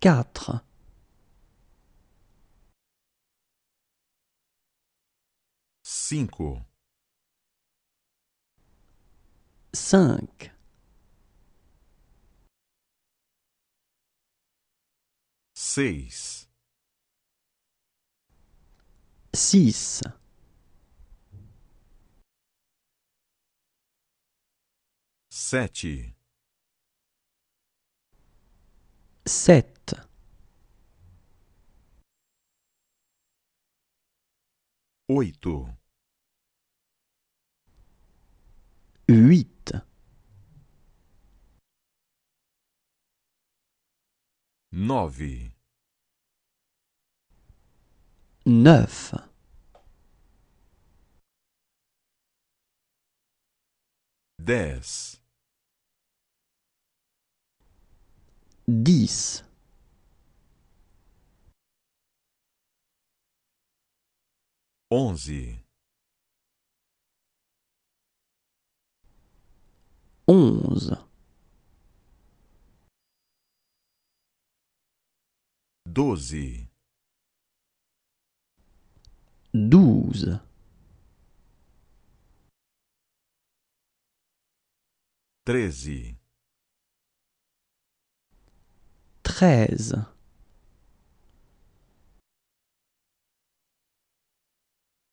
quatre cinco cinq seis six sete sete oito. Huit. Neuf. Dez. Dix. Onze. Onze. Doze. Douze. Treze. Treize.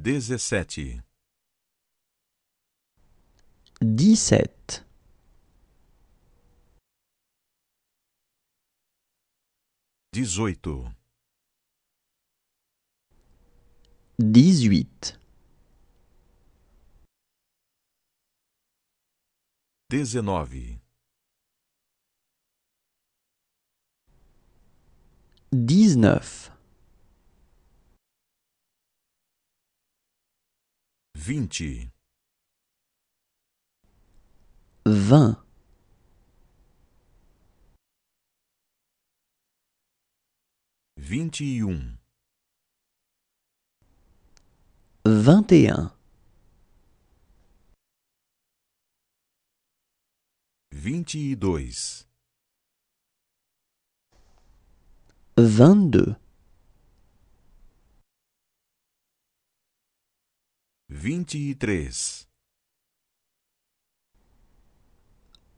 17 dezessete, dezoito, dezoito, dezenove, dezenove, vinte, vinte vinte e um, vinte e um vinte e dois, vinte e dois 23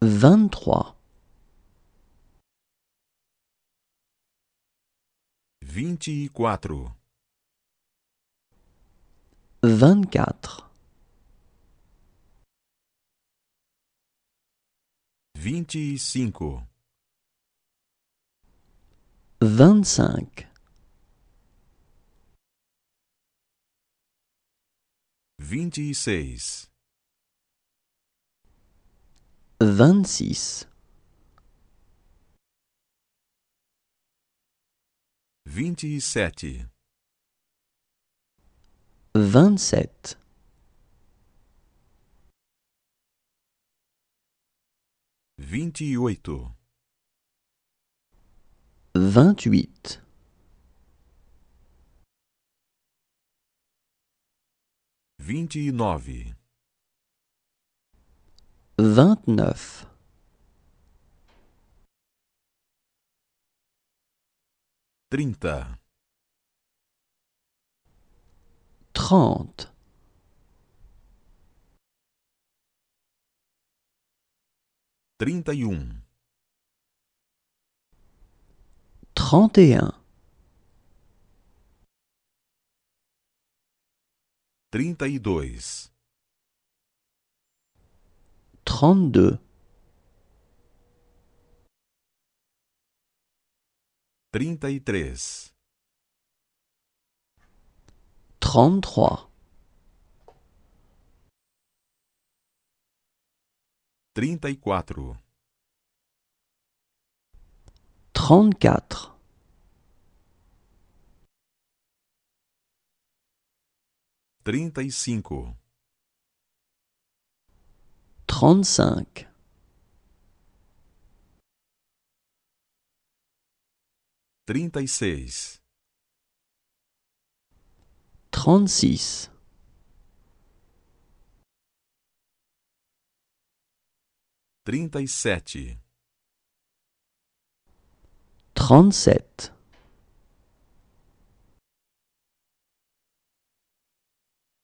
23 24 24 25 25 26 26 27 27 28 28 vinte e nove trinta trinta e um trinta e um 32 32 33 33 34 34 35 35 36 36 37 37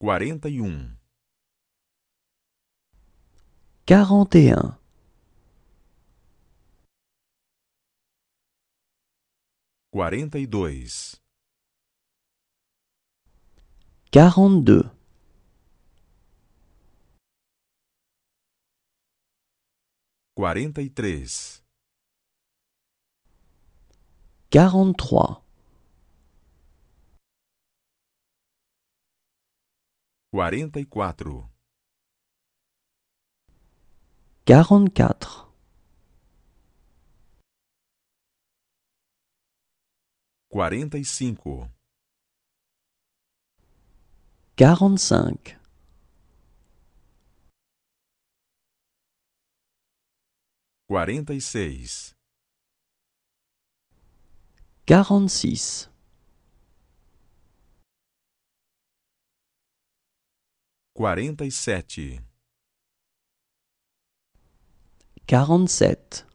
41 41 42 42 43 43 Quarenta e quatro. quarenta e quatre Quarenta e cinco. quarenta e cinco, Quarenta e seis. quarenta e seis 47 47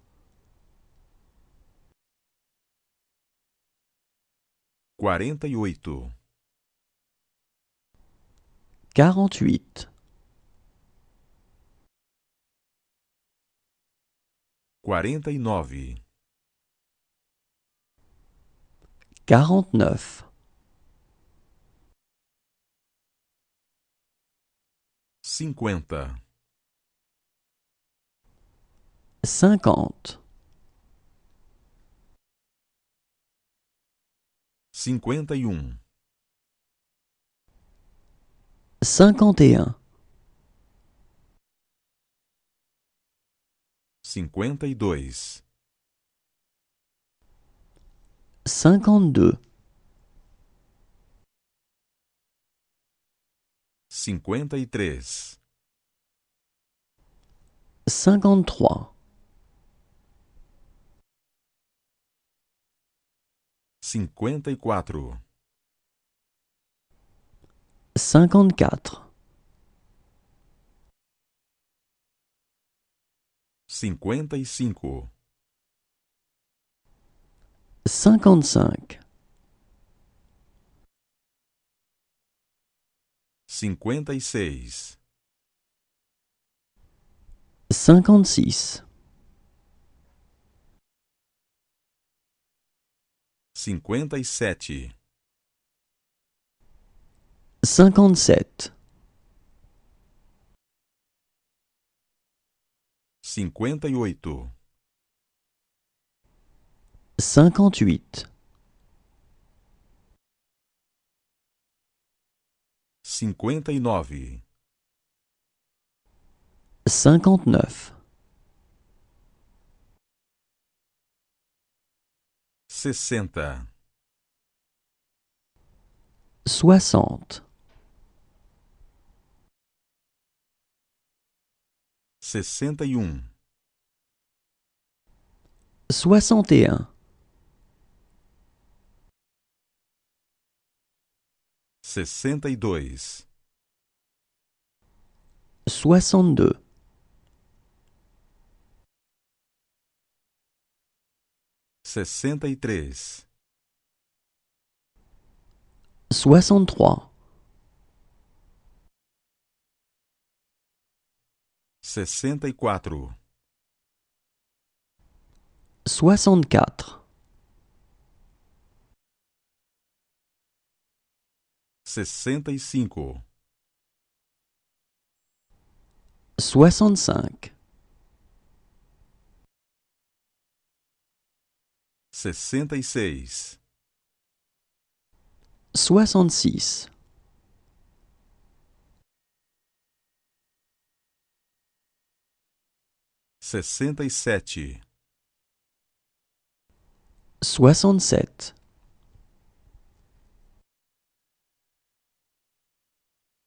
48 48 49 49 cinquenta, cinquante, cinquenta e um, cinquenta e um, cinquenta e dois, cinquenta e dois 53 53 54 54 55 55 56 56 57 57 58 58 59 59 60 60 61 61 62 62 63 63 64 64 65 65 66 66 67 67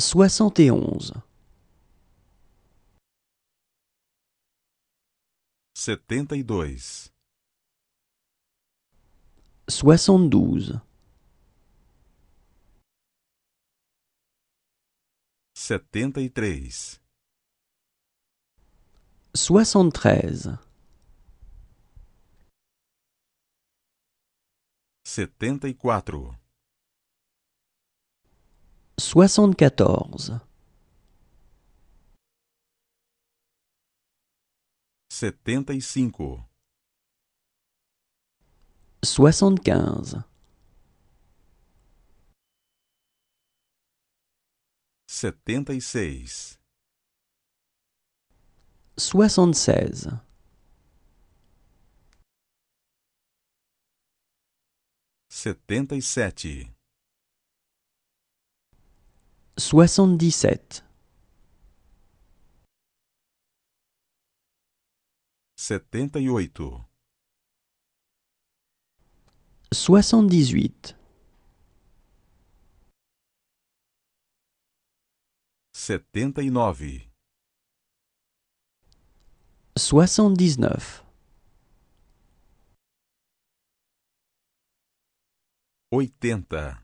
soixante et onze, setenta e dois, soixante douze, setenta e três, soixante treze. setenta e quatro soixante-quatorze setenta e cinco soixante-quinze setenta e seis soixante-seize setenta e sete soixante-dix-sept, setenta e oito, soixante e huit setenta e nove, oitenta.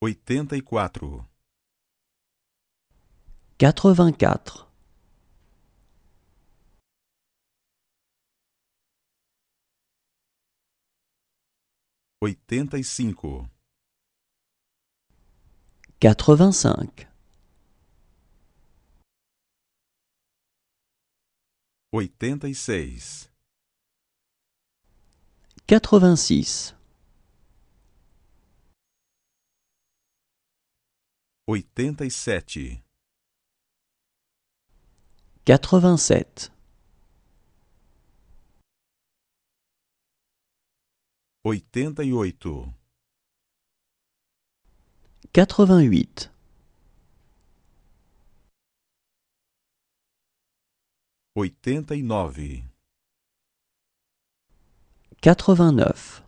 Oitenta e quatro. Oitenta e cinco. oitenta e seis, Oitenta e seis. 87 87 88 88 89 89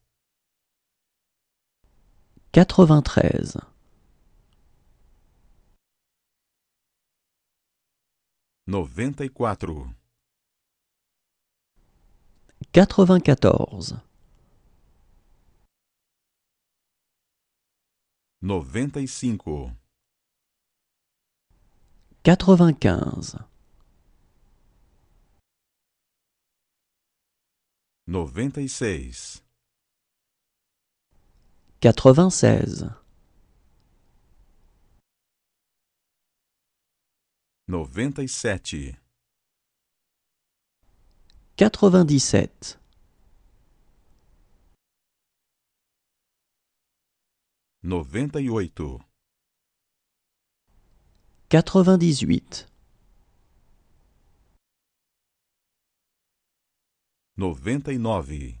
quatre vingt noventa e quatro, noventa e cinco, quinze noventa e seis. 96 97 97 98 98 99